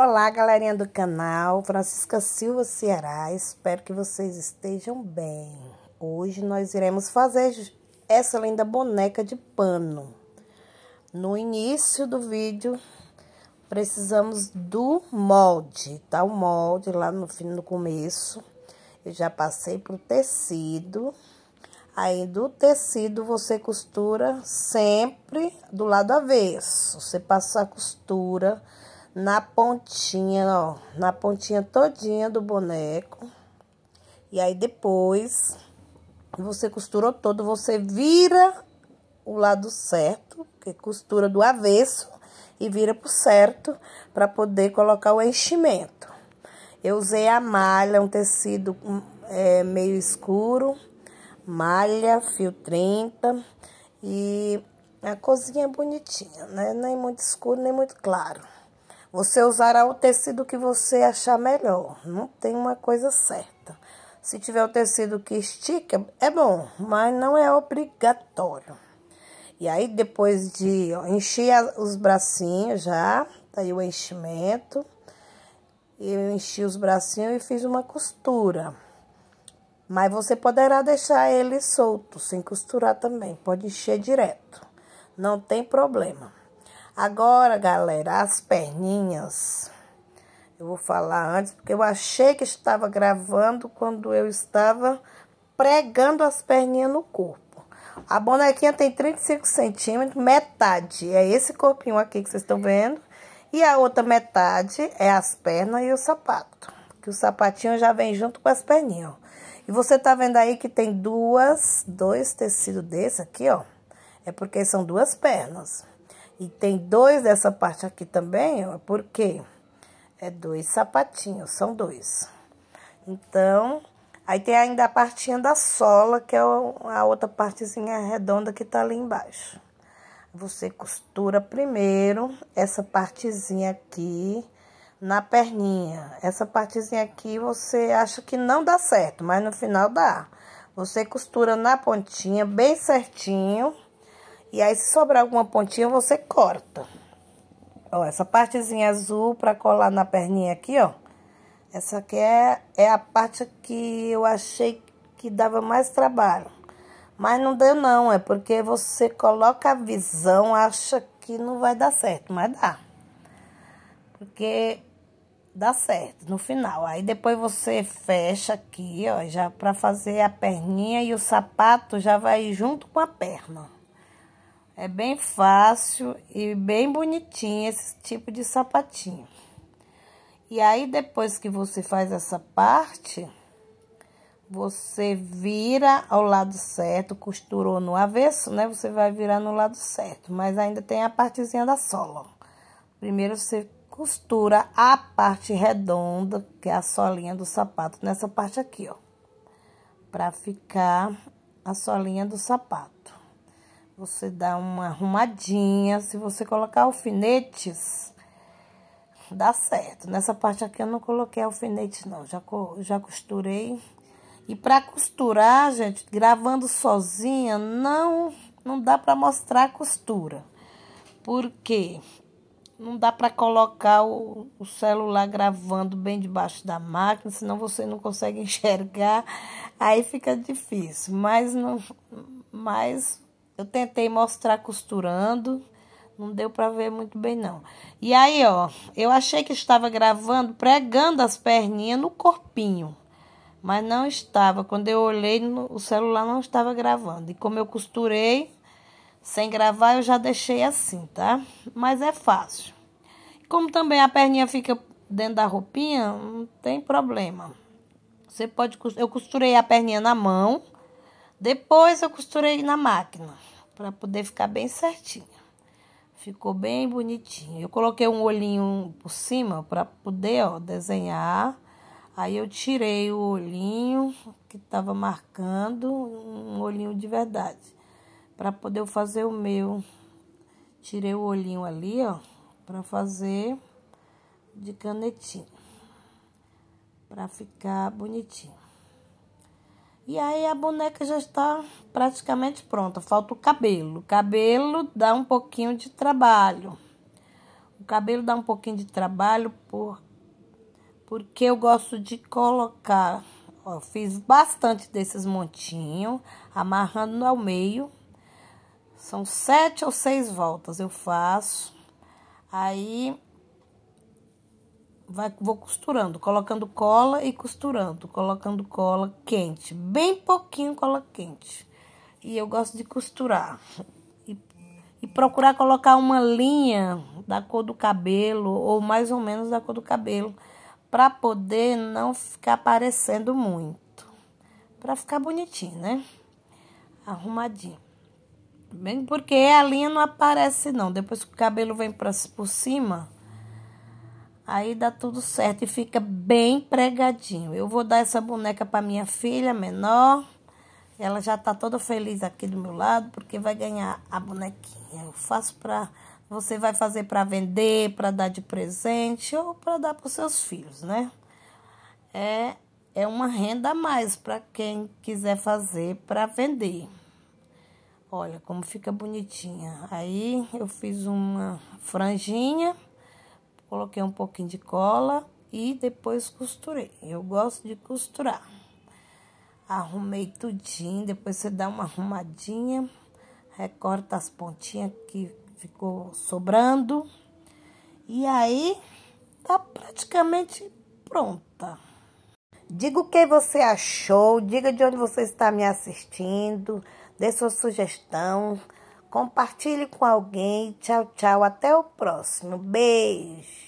Olá, galerinha do canal, Francisca Silva Ceará, espero que vocês estejam bem. Hoje nós iremos fazer essa linda boneca de pano. No início do vídeo, precisamos do molde, tá? O molde lá no fim, do começo, eu já passei pro tecido. Aí, do tecido, você costura sempre do lado avesso. Você passa a costura na pontinha, ó, na pontinha todinha do boneco. E aí, depois, você costurou todo, você vira o lado certo, que costura do avesso, e vira pro certo, para poder colocar o enchimento. Eu usei a malha, um tecido hum, é, meio escuro, malha, fio 30, e a cozinha é bonitinha, né? Nem muito escuro, nem muito claro. Você usará o tecido que você achar melhor. Não tem uma coisa certa. Se tiver o tecido que estica, é bom, mas não é obrigatório. E aí, depois de ó, encher os bracinhos já, tá aí o enchimento. Eu enchi os bracinhos e fiz uma costura. Mas você poderá deixar ele solto, sem costurar também. Pode encher direto. Não tem problema. Agora, galera, as perninhas. Eu vou falar antes, porque eu achei que estava gravando quando eu estava pregando as perninhas no corpo. A bonequinha tem 35 centímetros, metade é esse corpinho aqui que vocês estão vendo. E a outra metade é as pernas e o sapato. Que o sapatinho já vem junto com as perninhas, ó. E você tá vendo aí que tem duas, dois tecidos desse aqui, ó. É porque são duas pernas. E tem dois dessa parte aqui também, ó, porque é dois sapatinhos, são dois. Então, aí tem ainda a partinha da sola, que é a outra partezinha redonda que tá ali embaixo. Você costura primeiro essa partezinha aqui na perninha. Essa partezinha aqui você acha que não dá certo, mas no final dá. Você costura na pontinha bem certinho e aí, se sobrar alguma pontinha, você corta. Ó, essa partezinha azul pra colar na perninha aqui, ó. Essa aqui é, é a parte que eu achei que dava mais trabalho. Mas não deu não, é porque você coloca a visão, acha que não vai dar certo, mas dá. Porque dá certo no final. Aí depois você fecha aqui, ó, já para fazer a perninha e o sapato já vai junto com a perna. É bem fácil e bem bonitinho esse tipo de sapatinho. E aí, depois que você faz essa parte, você vira ao lado certo, costurou no avesso, né? Você vai virar no lado certo, mas ainda tem a partezinha da sola. Primeiro, você costura a parte redonda, que é a solinha do sapato, nessa parte aqui, ó. Pra ficar a solinha do sapato. Você dá uma arrumadinha. Se você colocar alfinetes, dá certo. Nessa parte aqui eu não coloquei alfinete, não. Já, já costurei. E pra costurar, gente, gravando sozinha, não, não dá pra mostrar a costura. Por quê? não dá para colocar o, o, celular gravando bem debaixo da máquina, senão você não consegue enxergar, aí fica difícil. Mas, não, mas eu tentei mostrar costurando, não deu para ver muito bem não. E aí, ó, eu achei que estava gravando pregando as perninhas no corpinho, mas não estava. Quando eu olhei, o celular não estava gravando. E como eu costurei sem gravar, eu já deixei assim, tá? Mas é fácil. Como também a perninha fica dentro da roupinha, não tem problema. Você pode eu costurei a perninha na mão depois eu costurei na máquina para poder ficar bem certinho. Ficou bem bonitinho. Eu coloquei um olhinho por cima para poder, ó, desenhar. Aí eu tirei o olhinho que estava marcando, um olhinho de verdade, para poder fazer o meu. Tirei o olhinho ali, ó, para fazer de canetinha, para ficar bonitinho. E aí a boneca já está praticamente pronta. Falta o cabelo. O cabelo dá um pouquinho de trabalho. O cabelo dá um pouquinho de trabalho por, porque eu gosto de colocar. Ó, fiz bastante desses montinhos, amarrando ao meio. São sete ou seis voltas eu faço. Aí vai, vou costurando, colocando cola e costurando, colocando cola quente, bem pouquinho cola quente. E eu gosto de costurar e, e procurar colocar uma linha da cor do cabelo ou mais ou menos da cor do cabelo para poder não ficar aparecendo muito, para ficar bonitinho, né? Arrumadinho. Bem, porque a linha não aparece não. Depois que o cabelo vem para por cima, Aí dá tudo certo e fica bem pregadinho. Eu vou dar essa boneca para minha filha menor. Ela já tá toda feliz aqui do meu lado porque vai ganhar a bonequinha. Eu faço para você vai fazer para vender, para dar de presente ou para dar para seus filhos, né? É é uma renda a mais para quem quiser fazer para vender. Olha como fica bonitinha. Aí eu fiz uma franjinha Coloquei um pouquinho de cola e depois costurei. Eu gosto de costurar. Arrumei tudinho, depois você dá uma arrumadinha, recorta as pontinhas que ficou sobrando. E aí, tá praticamente pronta. Diga o que você achou, diga de onde você está me assistindo, dê sua sugestão. Compartilhe com alguém. Tchau, tchau. Até o próximo. Beijo.